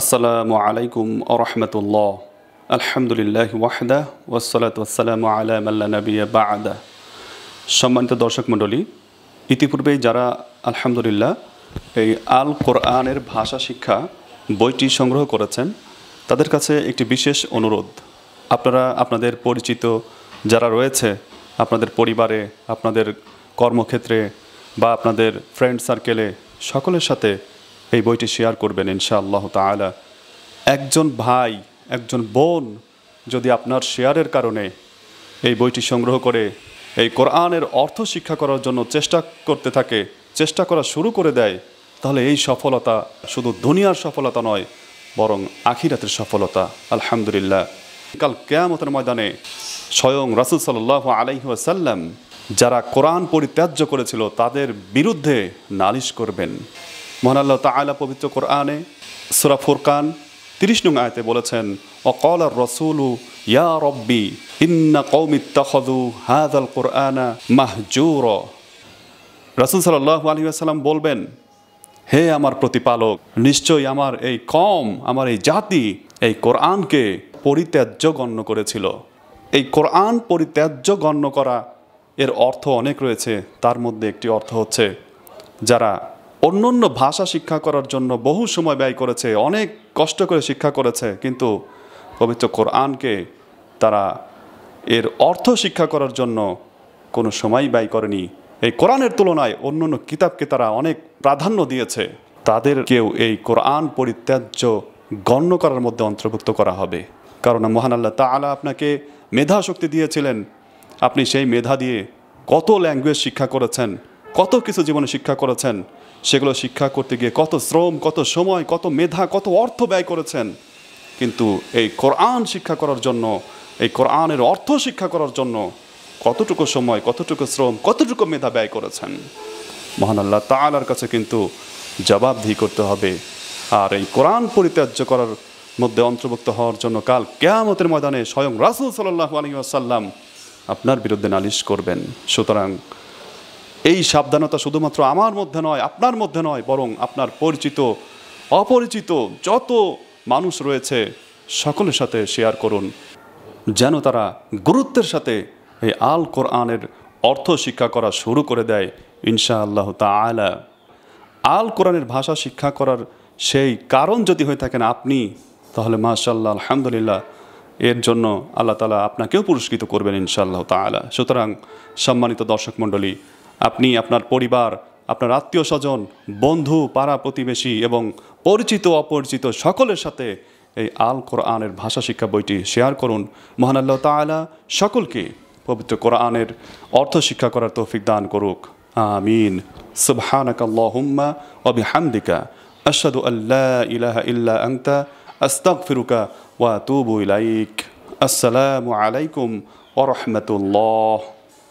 আসসালামু আলাইকুম আরহামতুল্লাহ আলহামদুলিল্লাহ ওয়াহদা ওসালাত ওসালাম আলাম আল্লা বা আদা সম্মানিত দর্শক মণ্ডলী ইতিপূর্বে যারা আলহামদুলিল্লাহ এই আল কোরআনের ভাষা শিক্ষা বইটি সংগ্রহ করেছেন তাদের কাছে একটি বিশেষ অনুরোধ আপনারা আপনাদের পরিচিত যারা রয়েছে আপনাদের পরিবারে আপনাদের কর্মক্ষেত্রে বা আপনাদের ফ্রেন্ড সার্কেলে সকলের সাথে এই বইটি শেয়ার করবেন ইনশাআল্লাহ তালা একজন ভাই একজন বোন যদি আপনার শেয়ারের কারণে এই বইটি সংগ্রহ করে এই কোরআনের অর্থ শিক্ষা করার জন্য চেষ্টা করতে থাকে চেষ্টা করা শুরু করে দেয় তাহলে এই সফলতা শুধু দুনিয়ার সফলতা নয় বরং আখিরাতের সফলতা আলহামদুলিল্লাহ কাল কেয়ামতের ময়দানে স্বয়ং রাসুল সাল্লাহ সাল্লাম যারা কোরআন পরিত্যাজ্য করেছিল তাদের বিরুদ্ধে নালিশ করবেন মহানাল্লা তালা পবিত্র কোরআনে সুরা ফুরকান তিরিশ নং আয়তে বলেছেন অকল আর রসুলু ইয়া রব্বি ইন্না কৌমিত্তাখদু হাদ আল কোরআনা মাহজুর রসুল সাল্লাহ আলী বলবেন হে আমার প্রতিপালক নিশ্চয়ই আমার এই কম আমার এই জাতি এই কোরআনকে পরিত্যাজ্য গণ্য করেছিল এই কোরআন পরিত্যাজ্য গণ্য করা এর অর্থ অনেক রয়েছে তার মধ্যে একটি অর্থ হচ্ছে যারা অন্য অন্য ভাষা শিক্ষা করার জন্য বহু সময় ব্যয় করেছে অনেক কষ্ট করে শিক্ষা করেছে কিন্তু পবিত্র কোরআনকে তারা এর অর্থ শিক্ষা করার জন্য কোনো সময় ব্যয় করেনি এই কোরআনের তুলনায় অন্য অন্য কিতাবকে তারা অনেক প্রাধান্য দিয়েছে তাদের কেউ এই কোরআন পরিত্যাজ্য গণ্য করার মধ্যে অন্তর্ভুক্ত করা হবে কারণ মহান আল্লাহ আলা আপনাকে মেধা শক্তি দিয়েছিলেন আপনি সেই মেধা দিয়ে কত ল্যাঙ্গুয়েজ শিক্ষা করেছেন কত কিছু জীবনে শিক্ষা করেছেন সেগুলো শিক্ষা করতে গিয়ে কত শ্রম কত সময় কত মেধা কত অর্থ ব্যয় করেছেন কিন্তু এই কোরআন শিক্ষা করার জন্য এই কোরআনের অর্থ শিক্ষা করার জন্য কতটুকু সময় কতটুকু শ্রম কতটুকু মেধা ব্যয় করেছেন মহান আল্লাহ তালার কাছে কিন্তু জবাবদিহি করতে হবে আর এই কোরআন পরিত্যাজ্য করার মধ্যে অন্তর্ভুক্ত হওয়ার জন্য কাল কেয়ামতের ময়দানে স্বয়ং রাসুল সাল্লাহ আলী আসাল্লাম আপনার বিরুদ্ধে নালিশ করবেন সুতরাং এই সাবধানতা শুধুমাত্র আমার মধ্যে নয় আপনার মধ্যে নয় বরং আপনার পরিচিত অপরিচিত যত মানুষ রয়েছে সকলের সাথে শেয়ার করুন যেন তারা গুরুত্বের সাথে এই আল কোরআনের অর্থ শিক্ষা করা শুরু করে দেয় ইনশা আল্লাহ তালা আল কোরআনের ভাষা শিক্ষা করার সেই কারণ যদি হয়ে থাকেন আপনি তাহলে মাশাল্লাহ আলহামদুলিল্লাহ এর জন্য আল্লাহ তালা আপনাকেও পুরস্কৃত করবেন ইনশাআল্লাহ তালা সুতরাং সম্মানিত দর্শক মণ্ডলী আপনি আপনার পরিবার আপনার আত্মীয় স্বজন বন্ধু পাড়া প্রতিবেশী এবং পরিচিত অপরিচিত সকলের সাথে এই আল কোরআনের ভাষা শিক্ষা বইটি শেয়ার করুন মহান আল্লাহ তালা সকলকে পবিত্র কোরআনের অর্থ শিক্ষা করার তৌফিক দান করুক আমিন সুবহানাক আল্লাহুম্মা ওয়া আসাদু আল্লাহ ইলাহা ইল্লা আনতা ফিরুকা ওয়া আতুবু ইলাইক আসসালামু আলাইকুম ওরহমতুল্লাহ